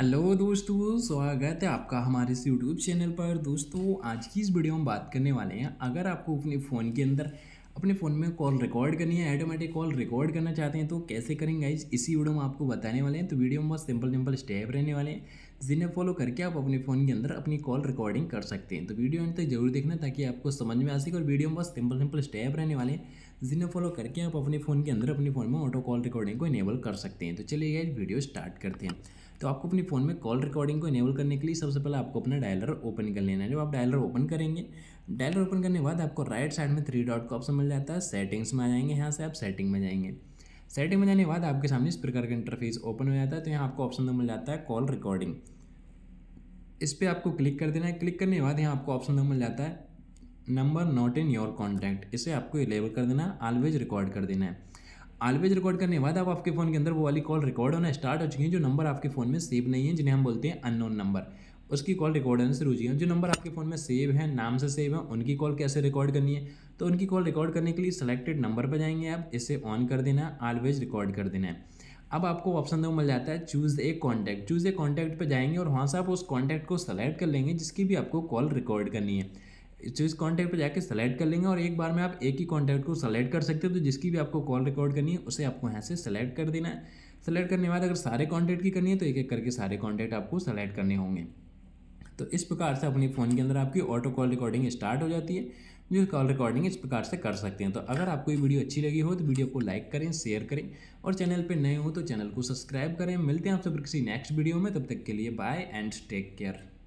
hello दोस्तों स्वागत है आपका हमारे इस यूट्यूब चैनल पर दोस्तों आज की इस वीडियो में बात करने वाले हैं अगर आपको अपने फ़ोन के अंदर अपने फ़ोन में कॉल रिकॉर्ड करनी है ऑटोमेटिक कॉल रिकॉर्ड करना चाहते हैं तो कैसे करेंगे इस इसी वीडियो में आपको बताने वाले हैं तो वीडियो में बहुत सिंपल सिंपल स्टेप रहने वाले हैं जिन्हें फॉलो करके आप अपने फ़ोन के अंदर अपनी कॉल रिकॉर्डिंग कर सकते हैं तो वीडियो अंत तक जरूर देखना ताकि आपको समझ में आ सके और वीडियो में बहुत सिंपल सिंपल स्टेप रहने वाले हैं जिन्हें फॉलो करके आप अपने फ़ोन के अंदर अपने फ़ोन में ऑटो कॉल रिकॉर्डिंग को इनेबल कर सकते हैं तो चलिए गाइज वीडियो स्टार्ट करते हैं तो आपको अपने फ़ोन में कॉल रिकॉर्डिंग को इनेबल करने के लिए सबसे पहले आपको अपना डायलर ओपन कर लेना है जब आप डायलर ओपन करेंगे डायलर ओपन करने के बाद आपको राइट साइड में थ्री डॉट का ऑप्शन मिल जाता है सेटिंग्स में आ जाएंगे यहाँ से आप सेटिंग में जाएंगे सेटिंग में जाने के बाद आपके सामने इस प्रकार का इंटरफेस ओपन हो जाता है तो यहाँ आपको ऑप्शन मिल जाता है कॉल रिकॉर्डिंग इस पर आपको क्लिक कर देना है क्लिक करने के बाद यहाँ आपको ऑप्शन मिल जाता है number not in your contact इसे आपको इलेबल कर देना है ऑलवेज रिकॉर्ड कर देना है ऑलवेज रिकॉर्ड करने के बाद आप आपके फ़ोन के अंदर वो वाली कॉल रिकॉर्ड होना स्टार्ट हो चुकी है जो नंबर आपके फ़ोन में सेव नहीं है जिन्हें हम बोलते हैं अननोन नंबर उसकी कॉल रिकॉर्ड होने शुरू है जो नंबर आपके फ़ोन में सेव है नाम से सेव है उनकी कॉल कैसे रिकॉर्ड करनी है तो उनकी कॉल रिकॉर्ड करने के लिए सिलेक्टेड नंबर पर जाएंगे आप इसे ऑन कर देना है ऑलवेज रिकॉर्ड कर देना है अब आपको ऑप्शन दो मिल जाता है choose a contact choose a contact पर जाएंगे और वहाँ से आप उस कॉन्टैक्ट को सेलेक्ट कर लेंगे जिसकी भी आपको कॉल रिकॉर्ड करनी है इस कॉन्टैक्ट पर जाकर सेलेक्ट कर लेंगे और एक बार में आप एक ही कॉन्टैक्ट को सेलेक्ट कर सकते हो तो जिसकी भी आपको कॉल रिकॉर्ड करनी है उसे आपको यहाँ से सेलेक्ट कर देना है सेलेक्ट करने के बाद अगर सारे कॉन्टैक्ट की करनी है तो एक एक करके सारे कॉन्टैक्ट आपको सेलेक्ट करने होंगे तो इस प्रकार से अपने फ़ोन के अंदर आपकी ऑटो कॉल रिकॉर्डिंग स्टार्ट हो जाती है जो कॉल रिकॉर्डिंग इस प्रकार से कर सकते हैं तो अगर आपको ये वीडियो अच्छी लगी हो तो वीडियो को लाइक करें शेयर करें और चैनल पर नए हो तो चैनल को सब्सक्राइब करें मिलते हैं आप सब किसी नेक्स्ट वीडियो में तब तक के लिए बाय एंड टेक केयर